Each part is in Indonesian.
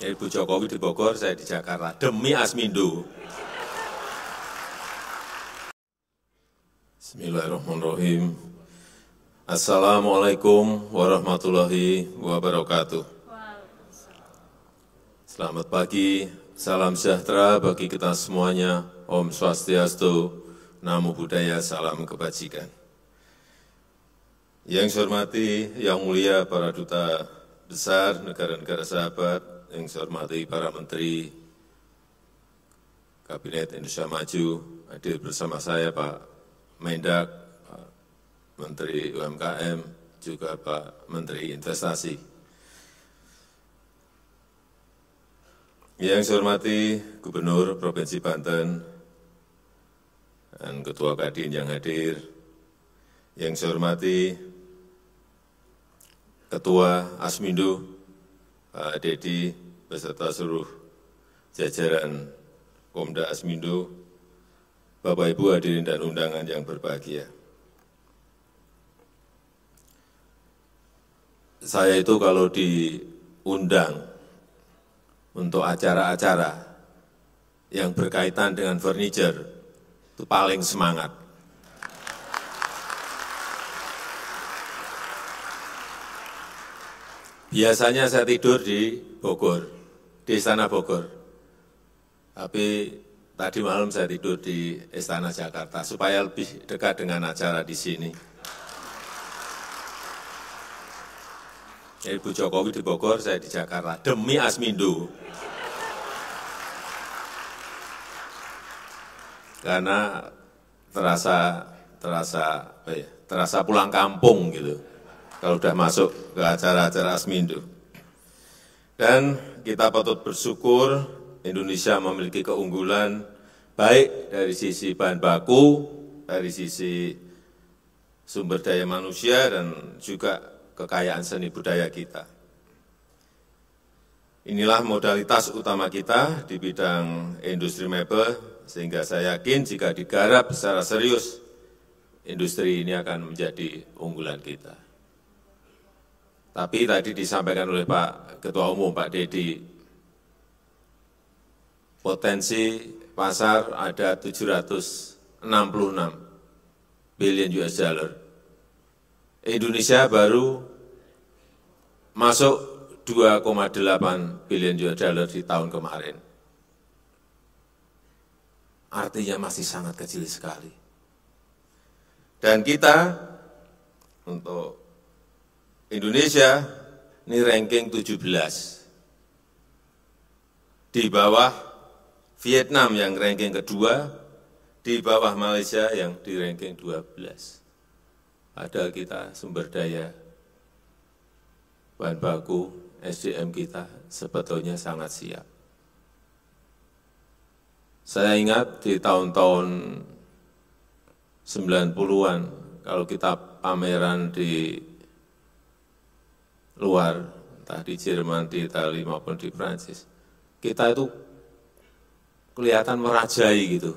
Ya, Ibu Jokowi di Bogor, saya di Jakarta. Demi Asmindo. Bismillahirrahmanirrahim. Assalamualaikum warahmatullahi wabarakatuh. Selamat pagi, salam sejahtera bagi kita semuanya. Om Swastiastu, Namo Buddhaya, salam kebajikan. Yang saya hormati, yang mulia para duta besar negara-negara sahabat, yang saya hormati para menteri Kabinet Indonesia Maju, hadir bersama saya Pak Mendak, Pak Menteri UMKM, juga Pak Menteri Investasi. Yang saya hormati Gubernur Provinsi Banten dan Ketua Kadin yang hadir, yang saya hormati Ketua Asmindo Pak Deddy beserta seluruh jajaran Komda Asmindo, Bapak Ibu hadirin dan undangan yang berbahagia. Saya itu kalau diundang untuk acara-acara yang berkaitan dengan furniture, itu paling semangat. Biasanya saya tidur di Bogor, di Istana Bogor. Tapi tadi malam saya tidur di Istana Jakarta supaya lebih dekat dengan acara di sini. Ibu Jokowi di Bogor, saya di Jakarta. Demi Asmindo. Karena terasa terasa ya, terasa pulang kampung gitu kalau sudah masuk ke acara-acara Asmindo. Dan kita patut bersyukur Indonesia memiliki keunggulan baik dari sisi bahan baku, dari sisi sumber daya manusia, dan juga kekayaan seni budaya kita. Inilah modalitas utama kita di bidang industri mebel, sehingga saya yakin jika digarap secara serius, industri ini akan menjadi unggulan kita. Tapi tadi disampaikan oleh Pak Ketua Umum, Pak Dedi, potensi pasar ada 766 billion US dollar. Indonesia baru masuk 2,8 billion US dollar di tahun kemarin. Artinya masih sangat kecil sekali. Dan kita untuk Indonesia ini ranking 17 di bawah Vietnam yang ranking kedua, di bawah Malaysia yang di ranking 12. Padahal kita sumber daya bahan baku SDM kita sebetulnya sangat siap. Saya ingat di tahun-tahun 90-an, kalau kita pameran di luar, entah di Jerman, di Italia maupun di Prancis, kita itu kelihatan merajai gitu.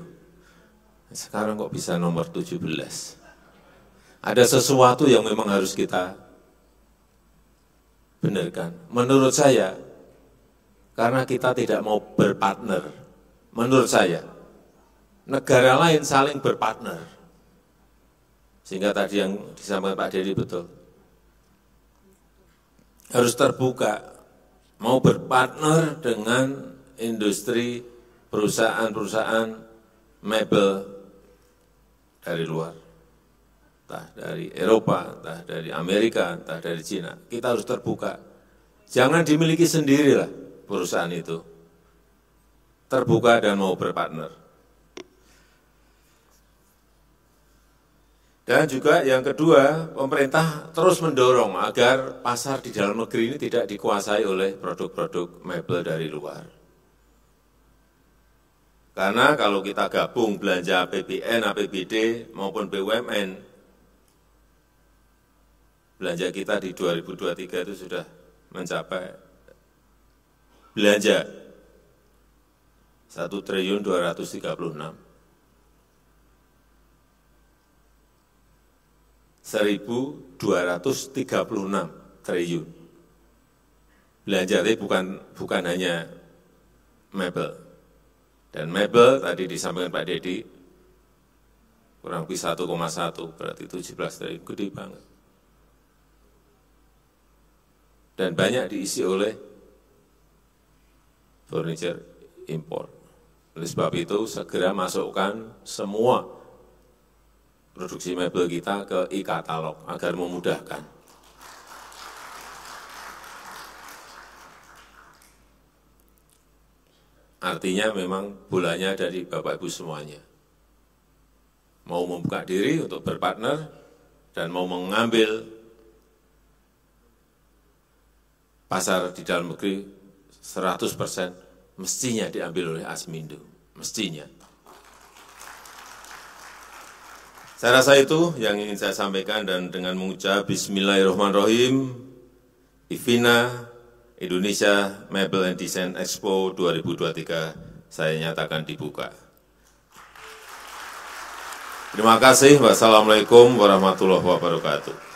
Sekarang kok bisa nomor 17? Ada sesuatu yang memang harus kita benarkan. Menurut saya, karena kita tidak mau berpartner, menurut saya, negara lain saling berpartner. Sehingga tadi yang disampaikan Pak Dedi betul, harus terbuka, mau berpartner dengan industri perusahaan-perusahaan mebel dari luar. Entah dari Eropa, entah dari Amerika, entah dari Cina. Kita harus terbuka. Jangan dimiliki sendirilah perusahaan itu. Terbuka dan mau berpartner. Dan juga yang kedua, pemerintah terus mendorong agar pasar di dalam negeri ini tidak dikuasai oleh produk-produk mebel dari luar. Karena kalau kita gabung belanja APBN, APBD maupun BUMN, belanja kita di 2023 itu sudah mencapai belanja 1 triliun 236 1.236 triliun. Belanja tadi bukan bukan hanya mebel. Dan mebel tadi disampaikan Pak Dedi kurang lebih 1,1 berarti 17 triliun gede banget. Dan banyak diisi oleh furniture impor. Oleh sebab itu segera masukkan semua produksi mebel kita ke e-katalog agar memudahkan. Artinya memang bolanya dari Bapak Ibu semuanya. Mau membuka diri untuk berpartner dan mau mengambil pasar di dalam negeri 100% persen mestinya diambil oleh Asmindo, mestinya. Saya rasa itu yang ingin saya sampaikan dan dengan mengucap Bismillahirrahmanirrahim, IFINA Indonesia Mebel and Design Expo 2023 saya nyatakan dibuka. Terima kasih. Wassalamualaikum warahmatullahi wabarakatuh.